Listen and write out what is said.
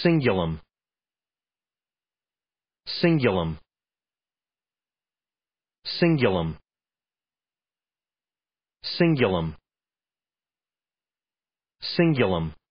Singulum. Singulum. Singulum. Singulum. Singulum.